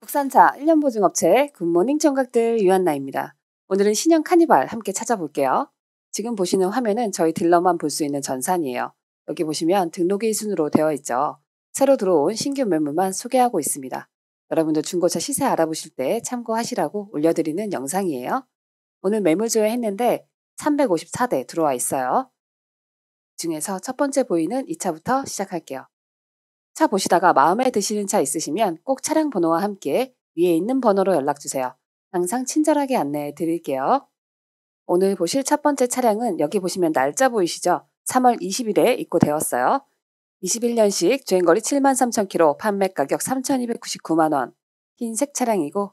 국산차 1년 보증업체 굿모닝 청각들 유한나입니다. 오늘은 신형 카니발 함께 찾아볼게요. 지금 보시는 화면은 저희 딜러만 볼 수 있는 전산이에요. 여기 보시면 등록일 순으로 되어 있죠. 새로 들어온 신규 매물만 소개하고 있습니다. 여러분도 중고차 시세 알아보실 때 참고하시라고 올려드리는 영상이에요. 오늘 매물 조회했는데 354대 들어와 있어요. 중에서 첫 번째 보이는 2차부터 시작할게요. 차 보시다가 마음에 드시는 차 있으시면 꼭 차량 번호와 함께 위에 있는 번호로 연락주세요. 항상 친절하게 안내해 드릴게요. 오늘 보실 첫 번째 차량은 여기 보시면 날짜 보이시죠? 3월 20일에 입고되었어요. 21년식 주행거리 73,000km 판매가격 3,299만원 흰색 차량이고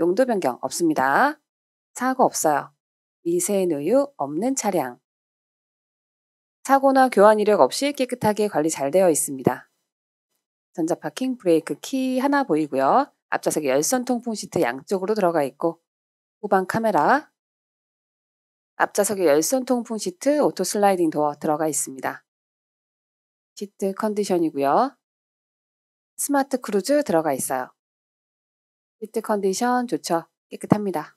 용도 변경 없습니다. 사고 없어요. 미세한 우유 없는 차량 사고나 교환 이력 없이 깨끗하게 관리 잘 되어 있습니다. 전자 파킹 브레이크 키 하나 보이고요. 앞좌석에 열선 통풍 시트 양쪽으로 들어가 있고 후방 카메라, 앞좌석에 열선 통풍 시트 오토 슬라이딩 도어 들어가 있습니다. 시트 컨디션이고요. 스마트 크루즈 들어가 있어요. 시트 컨디션 좋죠? 깨끗합니다.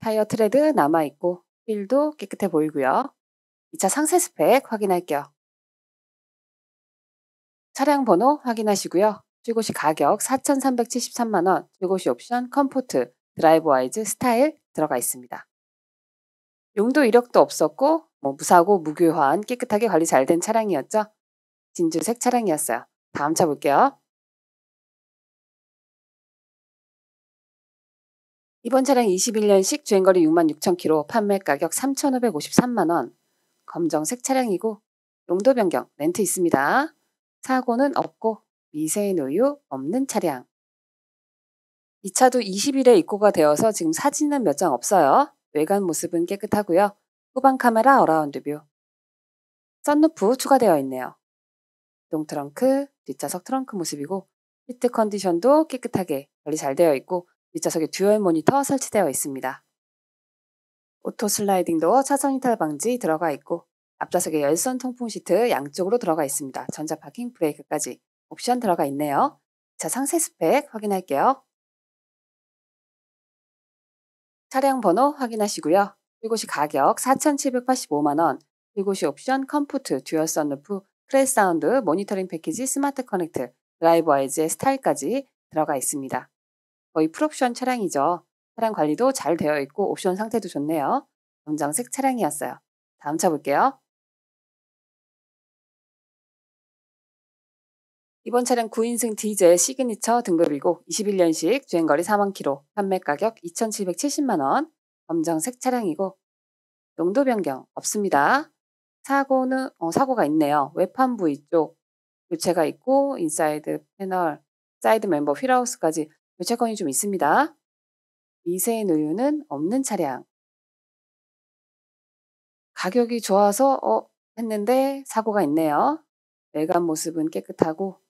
타이어 트레드 남아있고 휠도 깨끗해 보이고요. 2차 상세 스펙 확인할게요. 차량 번호 확인하시고요. 출고시 가격 4,373만원, 출고시 옵션 컴포트, 드라이브 와이즈 스타일 들어가 있습니다. 용도 이력도 없었고 뭐 무사고 무교환 깨끗하게 관리 잘 된 차량이었죠. 진주색 차량이었어요. 다음 차 볼게요. 이번 차량 21년식 주행거리 66,000km 판매가격 3,553만원 검정색 차량이고 용도 변경 렌트 있습니다. 사고는 없고 미세인 우유 없는 차량. 이 차도 20일에 입고가 되어서 지금 사진은 몇 장 없어요. 외관 모습은 깨끗하고요. 후방 카메라 어라운드 뷰. 썬루프 추가되어 있네요. 동 트렁크, 뒷좌석 트렁크 모습이고 히트 컨디션도 깨끗하게 관리 잘 되어 있고 뒷좌석에 듀얼 모니터 설치되어 있습니다. 오토 슬라이딩 도 차선 이탈 방지 들어가 있고 앞좌석에 열선 통풍 시트 양쪽으로 들어가 있습니다. 전자 파킹 브레이크까지 옵션 들어가 있네요. 자, 상세 스펙 확인할게요. 차량 번호 확인하시고요. 이곳이 가격 4,785만원, 이곳이 옵션 컴포트, 듀얼 선루프, 프레스 사운드, 모니터링 패키지, 스마트 커넥트, 드라이브 와이즈의 스타일까지 들어가 있습니다. 거의 풀옵션 차량이죠. 차량 관리도 잘 되어 있고 옵션 상태도 좋네요. 검정색 차량이었어요. 다음 차 볼게요. 이번 차량 9인승 디젤 시그니처 등급이고 21년식 주행거리 4만km, 판매가격 2,770만원, 검정색 차량이고 용도 변경 없습니다. 사고는 어, 사고가 있네요. 외판부 위쪽 교체가 있고 인사이드 패널, 사이드 멤버 휠하우스까지 교체권이좀 있습니다. 미세인 우유는 없는 차량. 가격이 좋아서 어, 했는데 사고가 있네요. 외관 모습은 깨끗하고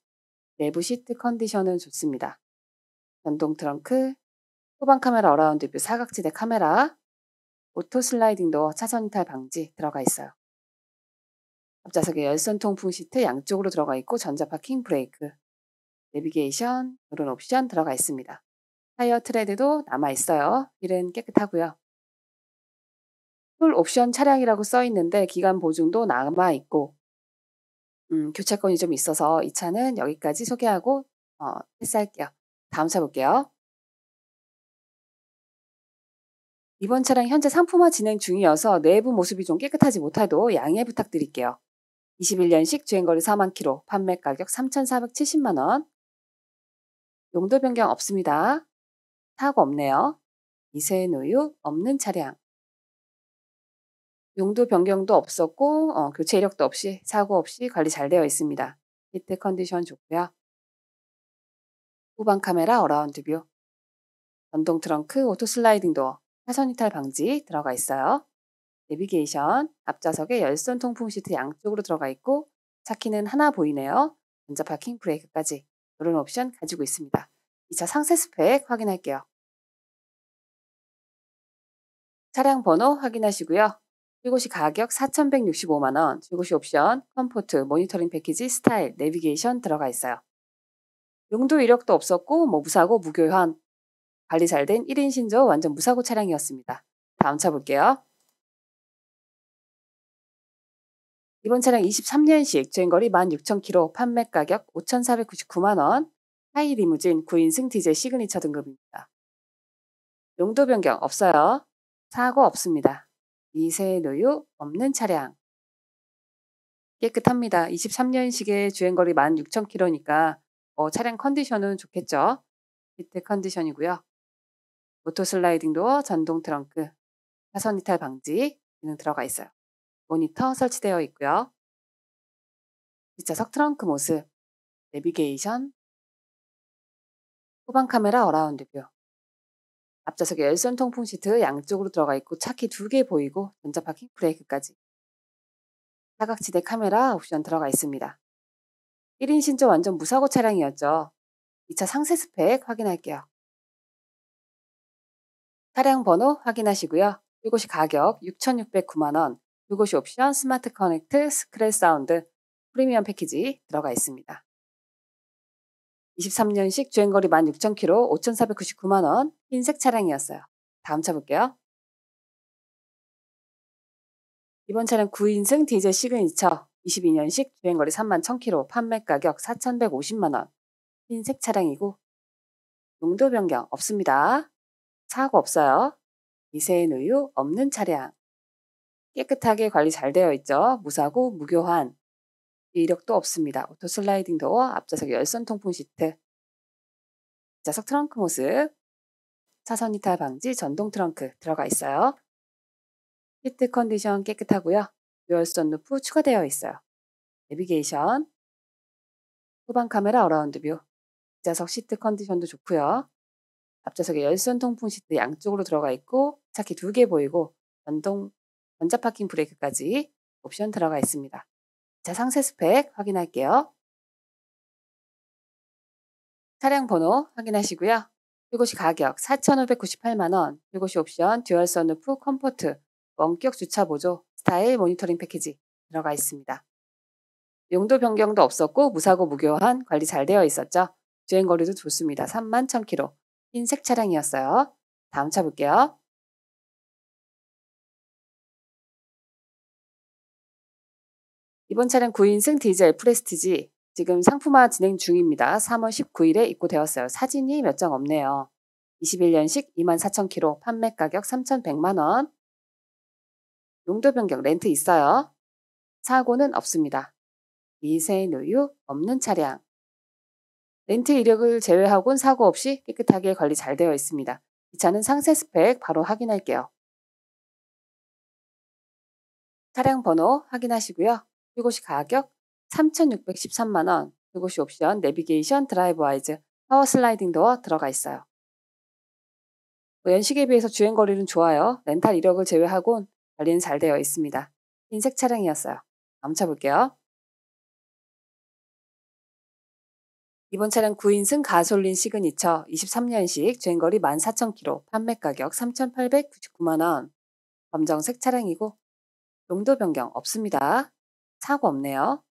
내부 시트 컨디션은 좋습니다. 전동 트렁크, 후방 카메라 어라운드 뷰 사각지대 카메라, 오토 슬라이딩 도 차선이탈 방지 들어가 있어요. 앞좌석에 열선 통풍 시트 양쪽으로 들어가 있고 전자 파킹 브레이크, 내비게이션, 요런 옵션 들어가 있습니다. 타이어 트레드도 남아 있어요. 휠은 깨끗하고요. 풀 옵션 차량이라고 써 있는데 기간 보증도 남아 있고 음, 교차권이 좀 있어서 이 차는 여기까지 소개하고 어, 패스할게요. 다음 차 볼게요. 이번 차량 현재 상품화 진행 중이어서 내부 모습이 좀 깨끗하지 못해도 양해 부탁드릴게요. 21년식 주행거리 4만 키로 판매 가격 3,470만 원. 용도 변경 없습니다. 사고 없네요. 이세노유 없는 차량. 용도 변경도 없었고 어, 교체 그 이력도 없이 사고 없이 관리 잘 되어 있습니다. 히트 컨디션 좋고요. 후방 카메라 어라운드 뷰, 전동 트렁크 오토 슬라이딩 도어, 차선 이탈 방지 들어가 있어요. 내비게이션, 앞좌석에 열선 통풍 시트 양쪽으로 들어가 있고 차키는 하나 보이네요. 전자 파킹 브레이크까지 이런 옵션 가지고 있습니다. 이 차 상세 스펙 확인할게요. 차량 번호 확인하시고요. 이곳이 가격 4,165만원, 이곳이 옵션, 컴포트, 모니터링 패키지, 스타일, 내비게이션 들어가 있어요. 용도 이력도 없었고 뭐 무사고 무교환 관리 잘 된 1인 신조 완전 무사고 차량이었습니다. 다음 차 볼게요. 이번 차량 23년식 주행거리 16,000km 판매 가격 5,499만원 하이 리무진 9인승 디젤 시그니처 등급입니다. 용도 변경 없어요. 사고 없습니다. 미세 노유 없는 차량. 깨끗합니다. 23년식의 주행거리 16,000km니까 어, 차량 컨디션은 좋겠죠. 히트 컨디션이고요. 오토 슬라이딩 도어, 전동 트렁크, 파선 이탈 방지 기능 들어가 있어요. 모니터 설치되어 있고요. 뒷좌석 트렁크 모습, 내비게이션, 후방 카메라 어라운드 뷰, 앞좌석에 열선 통풍 시트 양쪽으로 들어가 있고 차키 두 개 보이고 전자 파킹 브레이크까지. 사각지대 카메라 옵션 들어가 있습니다. 1인 신조 완전 무사고 차량이었죠. 2차 상세 스펙 확인할게요. 차량 번호 확인하시고요. 이곳이 가격 6,609만원, 이곳이 옵션 스마트 커넥트 스크래 사운드 프리미엄 패키지 들어가 있습니다. 23년식 주행거리 16,000km 5,499만 원 흰색 차량이었어요. 다음 차 볼게요. 이번 차량 9인승 디젤 시그니처 22년식 주행거리 31,000km 판매 가격 4,150만 원 흰색 차량이고 용도 변경 없습니다. 사고 없어요. 미세인 우유 없는 차량. 깨끗하게 관리 잘 되어 있죠. 무사고 무교환. 이력도 없습니다. 오토 슬라이딩 도어, 앞좌석 열선 통풍 시트, 좌석 트렁크 모습, 차선 이탈 방지 전동 트렁크 들어가 있어요. 히트 컨디션 깨끗하고요. 열선 루프 추가되어 있어요. 내비게이션, 후방 카메라 어라운드 뷰, 뒷좌석 시트 컨디션도 좋고요. 앞좌석에 열선 통풍 시트 양쪽으로 들어가 있고 차키 두 개 보이고 전동 전자 파킹 브레이크까지 옵션 들어가 있습니다. 자, 상세 스펙 확인할게요. 차량 번호 확인하시고요. 이곳이 가격 4,598만원, 이곳이 옵션 듀얼 선루프 컴포트, 원격 주차 보조, 스타일 모니터링 패키지 들어가 있습니다. 용도 변경도 없었고 무사고 무교한 관리 잘 되어 있었죠. 주행거리도 좋습니다. 3만 1000km. 흰색 차량이었어요. 다음 차 볼게요. 이번 차량 9인승 디젤 프레스티지 지금 상품화 진행 중입니다. 3월 19일에 입고되었어요. 사진이 몇 장 없네요. 21년식 24,000km 판매 가격 3,100만원 용도 변경 렌트 있어요. 사고는 없습니다. 미세 누유 없는 차량 렌트 이력을 제외하곤 사고 없이 깨끗하게 관리 잘 되어 있습니다. 이 차는 상세 스펙 바로 확인할게요. 차량 번호 확인하시고요. 이곳이 가격 3,613만원, 이곳이 옵션, 내비게이션, 드라이브 와이즈, 파워 슬라이딩 도어 들어가 있어요. 뭐 연식에 비해서 주행 거리는 좋아요. 렌탈 이력을 제외하곤 관리는 잘 되어 있습니다. 흰색 차량이었어요. 다음 차 볼게요. 이번 차량 9인승 가솔린 시그니처 23년식 주행거리 14,000km 판매가격 3,899만원 검정색 차량이고 용도 변경 없습니다. 사고 없네요.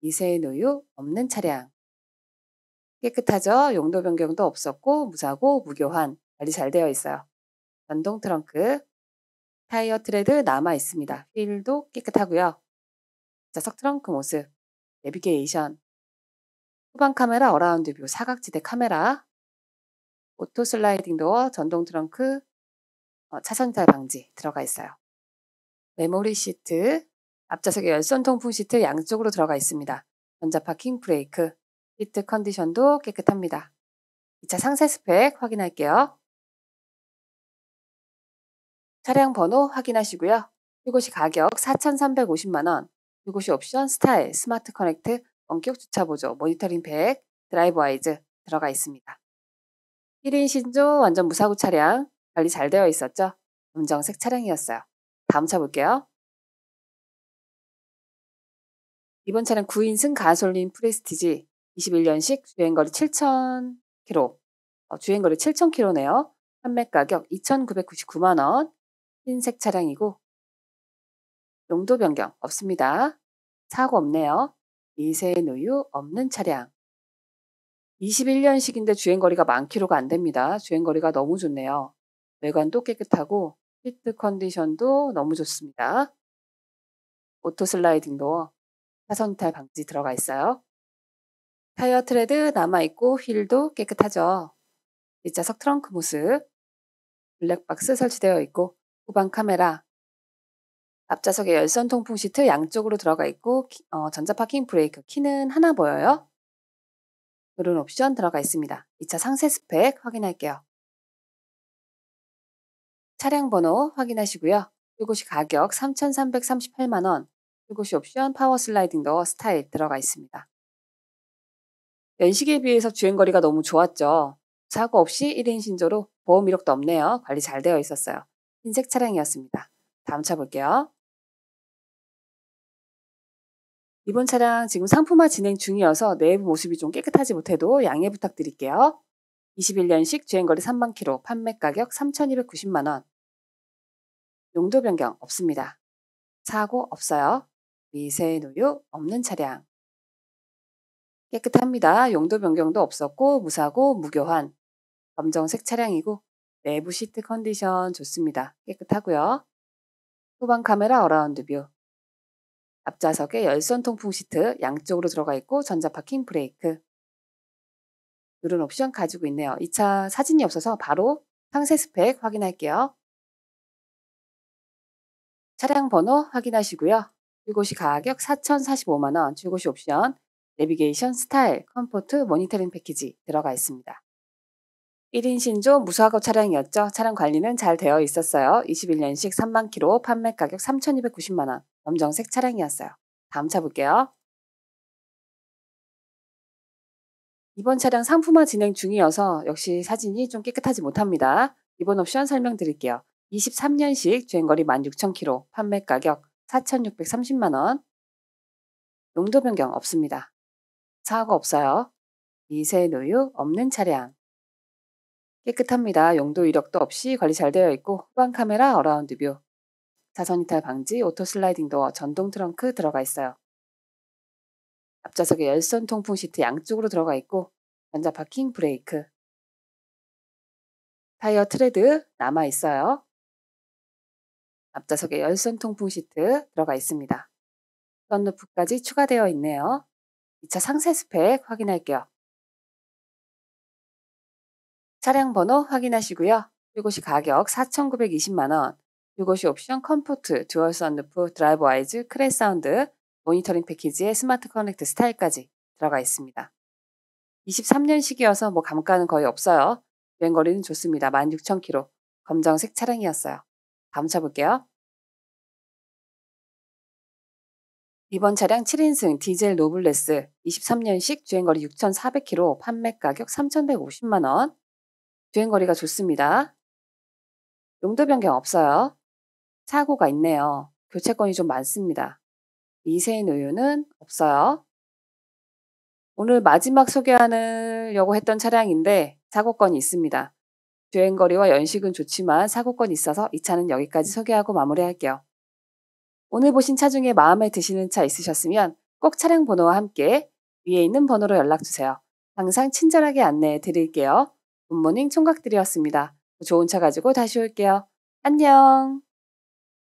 미세의 노유 없는 차량. 깨끗하죠? 용도 변경도 없었고 무사고 무교환 관리 잘 되어 있어요. 전동 트렁크, 타이어 트레드 남아 있습니다. 휠도 깨끗하고요. 좌석 트렁크 모습, 내비게이션, 후방 카메라 어라운드 뷰 사각지대 카메라, 오토 슬라이딩 도어, 전동 트렁크, 어, 차선탈 방지 들어가 있어요. 메모리 시트, 앞좌석에 열선 통풍 시트 양쪽으로 들어가 있습니다. 전자파 킹브레이크, 히트 컨디션도 깨끗합니다. 2차 상세 스펙 확인할게요. 차량 번호 확인하시고요. 이곳이 가격 4,350만원, 이곳이 옵션 스타일, 스마트 커넥트, 원격 주차 보조, 모니터링 팩, 드라이브 와이즈 들어가 있습니다. 1인 신조 완전 무사고 차량 관리 잘 되어 있었죠? 음정색 차량이었어요. 다음 차 볼게요. 이번 차량 9인승 가솔린 프레스티지 21년식 주행거리 7,000km. 어, 주행거리 7,000km네요. 판매 가격 2,999만 원. 흰색 차량이고 용도 변경 없습니다. 사고 없네요. 미세 누유 없는 차량. 21년식인데 주행거리가 만키로가안 됩니다. 주행거리가 너무 좋네요. 외관도 깨끗하고 히트 컨디션도 너무 좋습니다. 오토 슬라이딩 도 차선 탈 방지 들어가 있어요. 타이어 트레드 남아있고 휠도 깨끗하죠. 뒷좌석 트렁크 모습, 블랙박스 설치되어 있고 후방 카메라, 앞좌석에 열선 통풍 시트 양쪽으로 들어가 있고 어, 전자 파킹 브레이크 키는 하나 보여요. 그런 옵션 들어가 있습니다. 2차 상세 스펙 확인할게요. 차량 번호 확인하시고요. 이곳이 가격 3,338만원, 이곳이 옵션 파워 슬라이딩 도 스타일 들어가 있습니다. 연식에 비해서 주행거리가 너무 좋았죠. 사고 없이 1인 신조로 보험 이력도 없네요. 관리 잘 되어 있었어요. 흰색 차량이었습니다. 다음 차 볼게요. 이번 차량 지금 상품화 진행 중이어서 내부 모습이 좀 깨끗하지 못해도 양해 부탁드릴게요. 21년식 주행거리 3만 키로 판매 가격 3,290만 원. 용도 변경 없습니다. 사고 없어요. 미세 노유 없는 차량. 깨끗합니다. 용도 변경도 없었고 무사고 무교환. 검정색 차량이고 내부 시트 컨디션 좋습니다. 깨끗하고요. 후방 카메라 어라운드 뷰. 앞좌석에 열선 통풍 시트 양쪽으로 들어가 있고 전자 파킹 브레이크. 누른 옵션 가지고 있네요. 이 차 사진이 없어서 바로 상세 스펙 확인할게요. 차량 번호 확인하시고요. 출고시 가격 4,045만 원, 출고시 옵션, 내비게이션, 스타일, 컴포트, 모니터링 패키지 들어가 있습니다. 1인 신조 무수학업 차량이었죠. 차량 관리는 잘 되어 있었어요. 21년식 3만 키로 판매 가격 3,290만 원, 검정색 차량이었어요. 다음 차 볼게요. 이번 차량 상품화 진행 중이어서 역시 사진이 좀 깨끗하지 못합니다. 이번 옵션 설명드릴게요. 23년식 주행거리 16,000km, 판매 가격 4,630만원. 용도 변경 없습니다. 사고 없어요. 미세 노유 없는 차량. 깨끗합니다. 용도 이력도 없이 관리 잘 되어 있고 후방 카메라 어라운드 뷰. 자선 이탈 방지 오토 슬라이딩 도어 전동 트렁크 들어가 있어요. 앞좌석에 열선 통풍 시트 양쪽으로 들어가 있고 전자 파킹 브레이크. 타이어 트레드 남아 있어요. 앞좌석에 열선 통풍 시트 들어가 있습니다. 선루프까지 추가되어 있네요. 2차 상세 스펙 확인할게요. 차량 번호 확인하시고요. 이곳이 가격 4,920만원, 이곳이 옵션 컴포트, 듀얼 선루프, 드라이브 와이즈, 크레 사운드, 모니터링 패키지에 스마트 커넥트 스타일까지 들어가 있습니다. 23년식이어서 뭐 감가는 거의 없어요. 여행거리는 좋습니다. 16,000km. 검정색 차량이었어요. 다음 차 볼게요. 이번 차량 7인승 디젤 노블레스 23년식 주행거리 6,400km 판매가격 3,150만원 주행거리가 좋습니다. 용도 변경 없어요. 사고가 있네요. 교체권이 좀 많습니다. 미세인 우유는 없어요. 오늘 마지막 소개하려고 했던 차량인데 사고권이 있습니다. 주행거리와 연식은 좋지만 사고권 있어서 이 차는 여기까지 소개하고 마무리할게요. 오늘 보신 차 중에 마음에 드시는 차 있으셨으면 꼭 차량 번호와 함께 위에 있는 번호로 연락주세요. 항상 친절하게 안내해 드릴게요. 굿모닝 총각들이었습니다. 좋은 차 가지고 다시 올게요. 안녕!